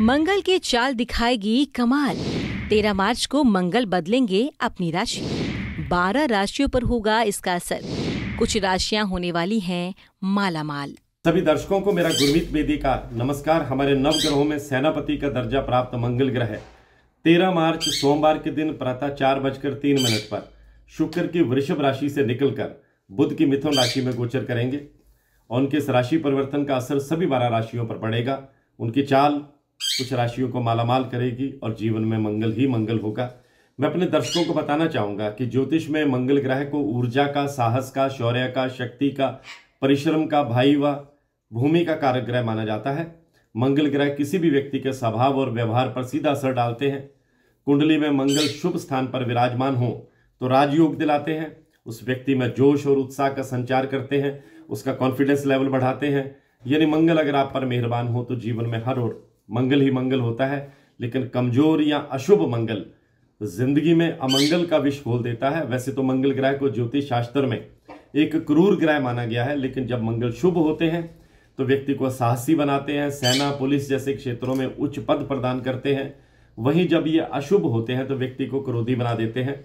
मंगल की चाल दिखाएगी कमाल तेरह मार्च को मंगल बदलेंगे अपनी राशि बारह राशियों पर होगा इसका असर कुछ राशियां होने वाली हैं माला माल सभी दर्शकों को मेरा गुरमीत बेदी का नमस्कार हमारे नव ग्रहों में सेनापति का दर्जा प्राप्त मंगल ग्रह है तेरह मार्च सोमवार के दिन प्रातः चार बजकर तीन मिनट पर शुक्र की वृषभ राशि से निकलकर बुध की मिथुन राशि में गोचर करेंगे और उनके इस राशि परिवर्तन का असर सभी बारह राशियों पर पड़ेगा उनकी चाल कुछ राशियों को मालामाल करेगी और जीवन में मंगल ही मंगल होगा मैं अपने दर्शकों को बताना चाहूंगा कि ज्योतिष में मंगल ग्रह को ऊर्जा का साहस का शौर्य का शक्ति का परिश्रम का भाई व भूमि का कारक ग्रह माना जाता है मंगल ग्रह किसी भी व्यक्ति के स्वभाव और व्यवहार पर सीधा असर डालते हैं कुंडली में मंगल शुभ स्थान पर विराजमान हो तो राजयोग दिलाते हैं उस व्यक्ति में जोश और उत्साह का संचार करते हैं उसका कॉन्फिडेंस लेवल बढ़ाते हैं यानी मंगल अगर आप पर मेहरबान हो तो जीवन में हर और मंगल ही मंगल होता है लेकिन कमजोर या अशुभ मंगल जिंदगी में अमंगल का विष खोल देता है वैसे तो मंगल ग्रह को ज्योतिष शास्त्र में एक क्रूर ग्रह माना गया है लेकिन जब मंगल शुभ होते हैं तो व्यक्ति को साहसी बनाते हैं सेना पुलिस जैसे क्षेत्रों में उच्च पद प्रदान करते हैं वहीं जब ये अशुभ होते हैं तो व्यक्ति को क्रोधी बना देते हैं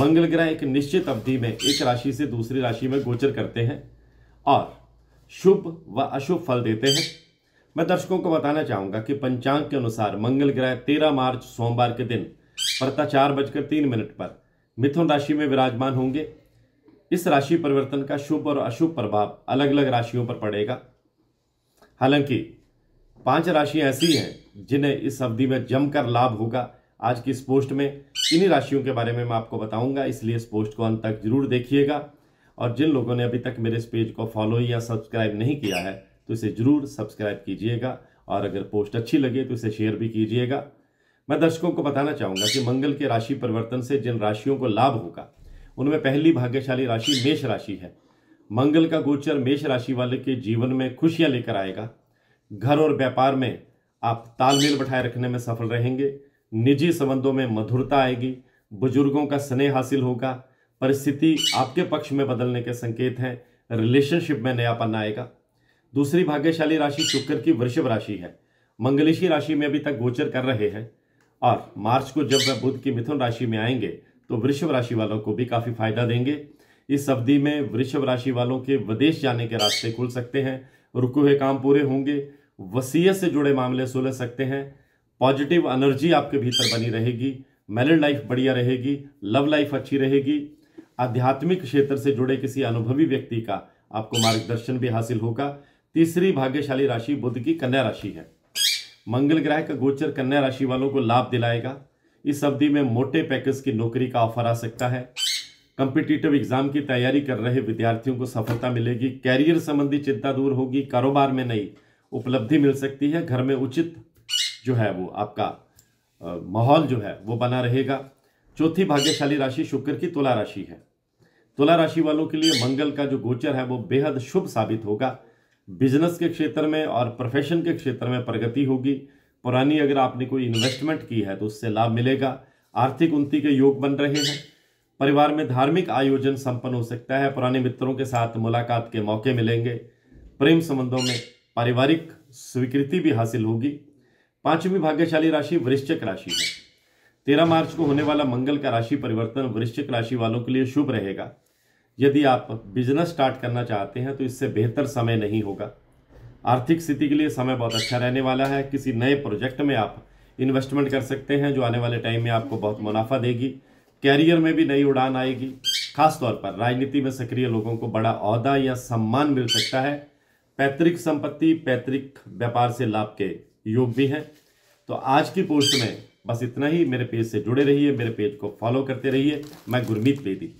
मंगल ग्रह एक निश्चित अवधि में एक राशि से दूसरी राशि में गोचर करते हैं और शुभ व अशुभ फल देते हैं मैं दर्शकों को बताना चाहूंगा कि पंचांग के अनुसार मंगल ग्रह तेरह मार्च सोमवार के दिन प्रतः चार बजकर तीन मिनट पर मिथुन राशि में विराजमान होंगे इस राशि परिवर्तन का शुभ और अशुभ प्रभाव अलग अलग राशियों पर पड़ेगा हालांकि पांच राशियां ऐसी हैं जिन्हें इस अवधि में जमकर लाभ होगा आज की इस पोस्ट में इन्हीं राशियों के बारे में मैं आपको बताऊंगा इसलिए इस पोस्ट को अंत तक जरूर देखिएगा और जिन लोगों ने अभी तक मेरे इस पेज को फॉलो या सब्सक्राइब नहीं किया है तो इसे ज़रूर सब्सक्राइब कीजिएगा और अगर पोस्ट अच्छी लगे तो इसे शेयर भी कीजिएगा मैं दर्शकों को बताना चाहूँगा कि मंगल के राशि परिवर्तन से जिन राशियों को लाभ होगा उनमें पहली भाग्यशाली राशि मेष राशि है मंगल का गोचर मेष राशि वाले के जीवन में खुशियाँ लेकर आएगा घर और व्यापार में आप तालमेल बैठाए रखने में सफल रहेंगे निजी संबंधों में मधुरता आएगी बुजुर्गों का स्नेह हासिल होगा परिस्थिति आपके पक्ष में बदलने के संकेत हैं रिलेशनशिप में नयापन आएगा दूसरी भाग्यशाली राशि शुक्र की वृषभ राशि है मंगलेशी राशि में अभी तक गोचर कर रहे हैं और मार्च को जब वह बुद्ध की मिथुन राशि में आएंगे तो वृषभ राशि वालों को भी काफ़ी फायदा देंगे इस अवधि में वृषभ राशि वालों के विदेश जाने के रास्ते खुल सकते हैं रुके हुए काम पूरे होंगे वसीयत से जुड़े मामले सुलझ सकते हैं पॉजिटिव एनर्जी आपके भीतर बनी रहेगी मैरिड लाइफ बढ़िया रहेगी लव लाइफ अच्छी रहेगी आध्यात्मिक क्षेत्र से जुड़े किसी अनुभवी व्यक्ति का आपको मार्गदर्शन भी हासिल होगा तीसरी भाग्यशाली राशि बुद्ध की कन्या राशि है मंगल ग्रह का गोचर कन्या राशि वालों को लाभ दिलाएगा इस अवधि में मोटे पैकेज की नौकरी का ऑफर आ सकता है कंपिटिटिव एग्जाम की तैयारी कर रहे विद्यार्थियों को सफलता मिलेगी कैरियर संबंधी चिंता दूर होगी कारोबार में नई उपलब्धि मिल सकती है घर में उचित जो है वो आपका माहौल जो है वो बना रहेगा चौथी भाग्यशाली राशि शुक्र की तुला राशि है तुला राशि वालों के लिए मंगल का जो गोचर है वो बेहद शुभ साबित होगा बिजनेस के क्षेत्र में और प्रोफेशन के क्षेत्र में प्रगति होगी पुरानी अगर आपने कोई इन्वेस्टमेंट की है तो उससे लाभ मिलेगा आर्थिक उन्नति के योग बन रहे हैं परिवार में धार्मिक आयोजन संपन्न हो सकता है पुराने मित्रों के साथ मुलाकात के मौके मिलेंगे प्रेम संबंधों में पारिवारिक स्वीकृति भी हासिल होगी पांचवी भाग्यशाली राशि वृश्चिक राशि है तेरह मार्च को होने वाला मंगल का राशि परिवर्तन वृश्चिक राशि वालों के लिए शुभ रहेगा यदि आप बिजनेस स्टार्ट करना चाहते हैं तो इससे बेहतर समय नहीं होगा आर्थिक स्थिति के लिए समय बहुत अच्छा रहने वाला है किसी नए प्रोजेक्ट में आप इन्वेस्टमेंट कर सकते हैं जो आने वाले टाइम में आपको बहुत मुनाफा देगी कैरियर में भी नई उड़ान आएगी खासतौर पर राजनीति में सक्रिय लोगों को बड़ा अहदा या सम्मान मिल सकता है पैतृक संपत्ति पैतृक व्यापार से लाभ के योग भी हैं तो आज की पोस्ट में बस इतना ही मेरे पेज से जुड़े रहिए मेरे पेज को फॉलो करते रहिए मैं गुरमीत बेदी